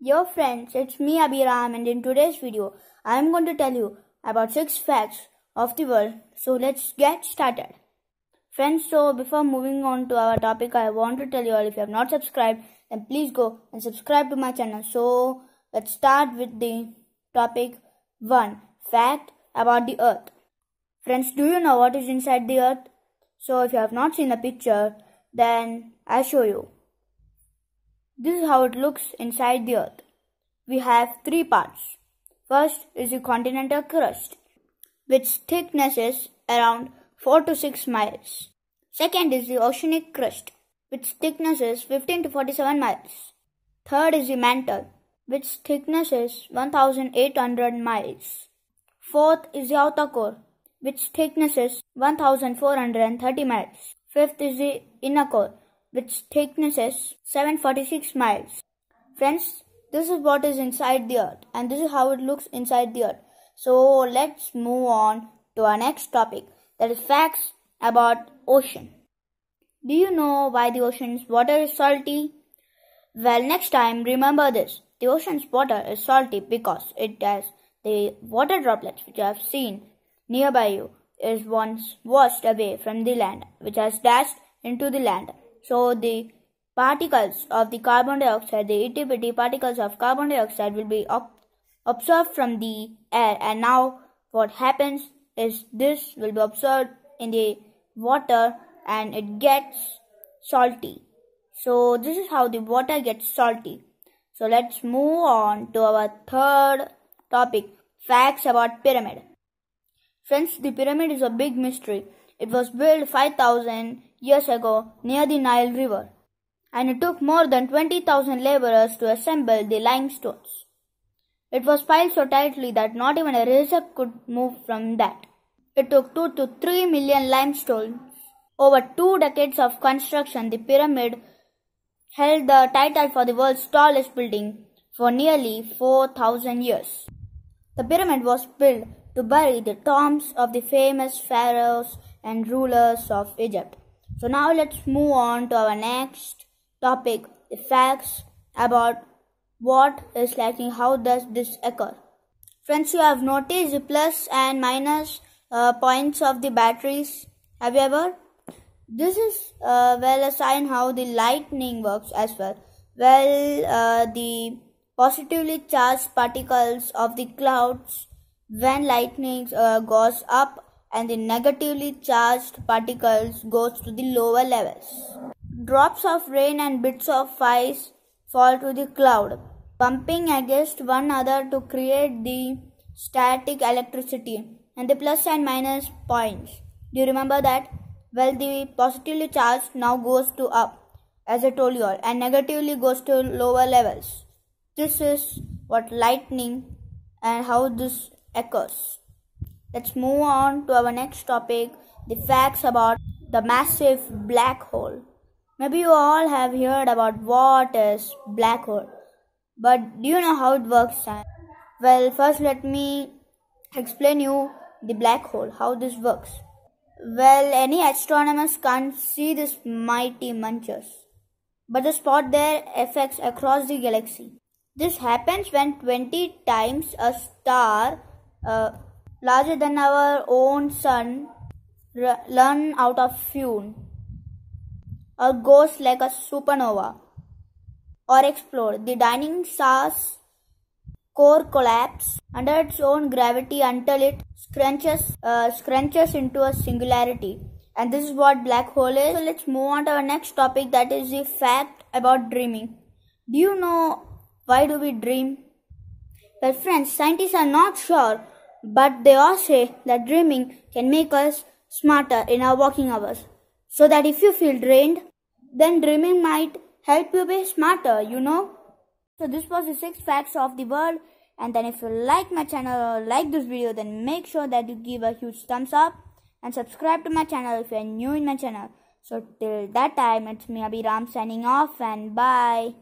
Dear friends, it's me Abiram and in today's video, I am going to tell you about 6 facts of the world. So let's get started. Friends, so before moving on to our topic, I want to tell you all if you have not subscribed, then please go and subscribe to my channel. So let's start with the topic 1. Fact about the earth. Friends, do you know what is inside the earth? So if you have not seen the picture, then I'll show you. This is how it looks inside the earth. We have three parts. First is the continental crust, which thickness is around 4 to 6 miles. Second is the oceanic crust, which thickness is 15 to 47 miles. Third is the mantle, which thickness is 1800 miles. Fourth is the outer core, which thickness is 1430 miles. Fifth is the inner core, which thickness is 746 miles. Friends, this is what is inside the earth and this is how it looks inside the earth. So let's move on to our next topic that is facts about ocean. Do you know why the ocean's water is salty? Well, next time remember this. The ocean's water is salty because it has the water droplets which you have seen nearby you is once washed away from the land which has dashed into the land. So the particles of the carbon dioxide, the itty particles of carbon dioxide will be absorbed from the air and now what happens is this will be absorbed in the water and it gets salty. So this is how the water gets salty. So let's move on to our third topic, facts about pyramid. Friends, the pyramid is a big mystery. It was built 5000 years ago near the Nile River, and it took more than 20,000 laborers to assemble the limestones. It was piled so tightly that not even a razor could move from that. It took 2 to 3 million limestones. Over two decades of construction, the pyramid held the title for the world's tallest building for nearly 4,000 years. The pyramid was built to bury the tombs of the famous pharaohs and rulers of Egypt. So now let's move on to our next topic the facts about what is lacking how does this occur friends you have noticed the plus and minus uh, points of the batteries have you ever this is uh, well a sign how the lightning works as well well uh, the positively charged particles of the clouds when lightning uh, goes up and the negatively charged particles goes to the lower levels. Drops of rain and bits of ice fall to the cloud, bumping against one another to create the static electricity and the plus and minus points. Do you remember that? Well, the positively charged now goes to up, as I told you all, and negatively goes to lower levels. This is what lightning and how this occurs. Let's move on to our next topic the facts about the massive black hole. Maybe you all have heard about what is black hole, but do you know how it works? Well, first let me explain you the black hole, how this works. Well, any astronomers can't see this mighty munchers, but the spot there affects across the galaxy. This happens when 20 times a star uh, larger than our own sun, run out of fuel, or goes like a supernova, or explode. The dining star's core collapses under its own gravity until it scrunches, uh, scrunches into a singularity. And this is what black hole is. So let's move on to our next topic that is the fact about dreaming. Do you know why do we dream? Well friends, scientists are not sure but they all say that dreaming can make us smarter in our working hours. So that if you feel drained, then dreaming might help you be smarter, you know. So this was the six facts of the world. And then if you like my channel or like this video, then make sure that you give a huge thumbs up and subscribe to my channel if you are new in my channel. So till that time, it's me Abhiram signing off and bye.